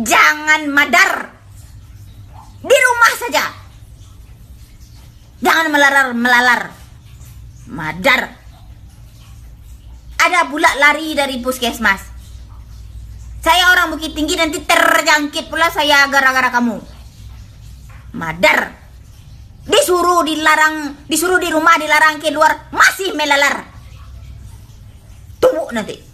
jangan madar di rumah saja jangan melalar melalar madar ada pula lari dari puskesmas saya orang Bukit Tinggi nanti terjangkit pula saya gara-gara kamu madar disuruh dilarang disuruh di rumah dilarang keluar masih melalar tubuh nanti